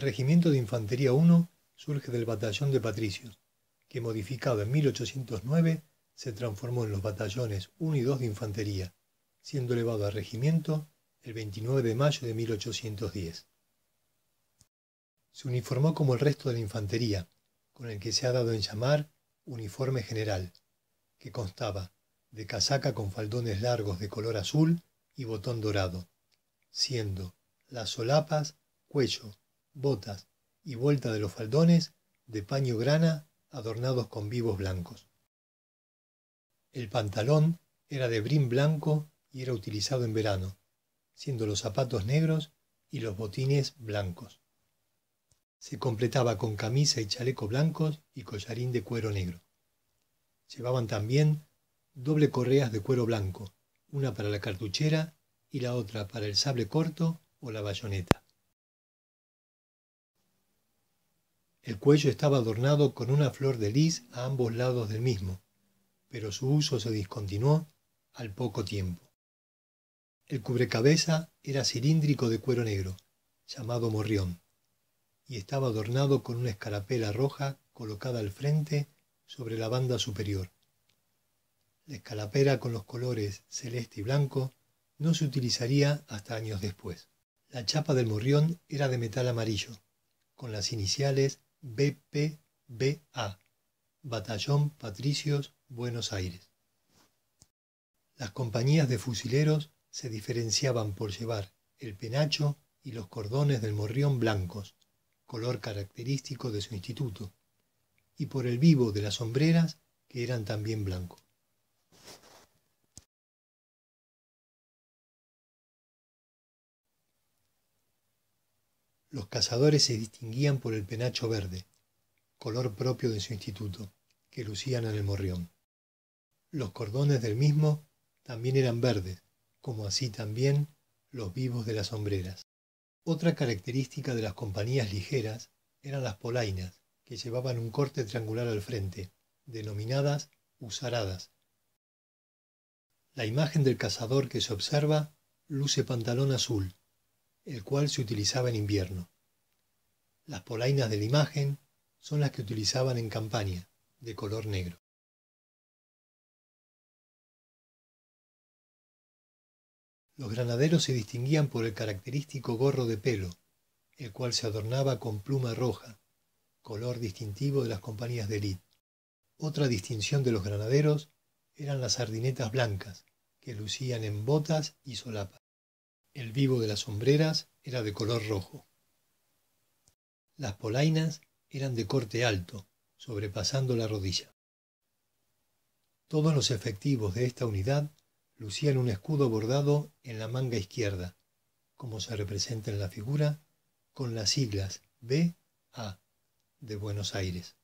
El Regimiento de Infantería 1 surge del Batallón de Patricios, que modificado en 1809 se transformó en los batallones 1 y 2 de Infantería, siendo elevado a regimiento el 29 de mayo de 1810. Se uniformó como el resto de la infantería, con el que se ha dado en llamar uniforme general, que constaba de casaca con faldones largos de color azul y botón dorado, siendo las solapas, cuello, botas y vuelta de los faldones de paño grana adornados con vivos blancos. El pantalón era de brim blanco y era utilizado en verano, siendo los zapatos negros y los botines blancos. Se completaba con camisa y chaleco blancos y collarín de cuero negro. Llevaban también doble correas de cuero blanco, una para la cartuchera y la otra para el sable corto o la bayoneta. El cuello estaba adornado con una flor de lis a ambos lados del mismo, pero su uso se discontinuó al poco tiempo. El cubrecabeza era cilíndrico de cuero negro, llamado morrión, y estaba adornado con una escarapela roja colocada al frente sobre la banda superior. La escalapera con los colores celeste y blanco no se utilizaría hasta años después. La chapa del morrión era de metal amarillo, con las iniciales BPBA, Batallón Patricios Buenos Aires. Las compañías de fusileros se diferenciaban por llevar el penacho y los cordones del morrión blancos, color característico de su instituto, y por el vivo de las sombreras que eran también blancos. los cazadores se distinguían por el penacho verde, color propio de su instituto, que lucían en el morrión. Los cordones del mismo también eran verdes, como así también los vivos de las sombreras. Otra característica de las compañías ligeras eran las polainas, que llevaban un corte triangular al frente, denominadas usaradas. La imagen del cazador que se observa luce pantalón azul, el cual se utilizaba en invierno. Las polainas de la imagen son las que utilizaban en campaña, de color negro. Los granaderos se distinguían por el característico gorro de pelo, el cual se adornaba con pluma roja, color distintivo de las compañías de élite. Otra distinción de los granaderos eran las sardinetas blancas, que lucían en botas y solapas. El vivo de las sombreras era de color rojo. Las polainas eran de corte alto, sobrepasando la rodilla. Todos los efectivos de esta unidad lucían un escudo bordado en la manga izquierda, como se representa en la figura, con las siglas B.A. de Buenos Aires.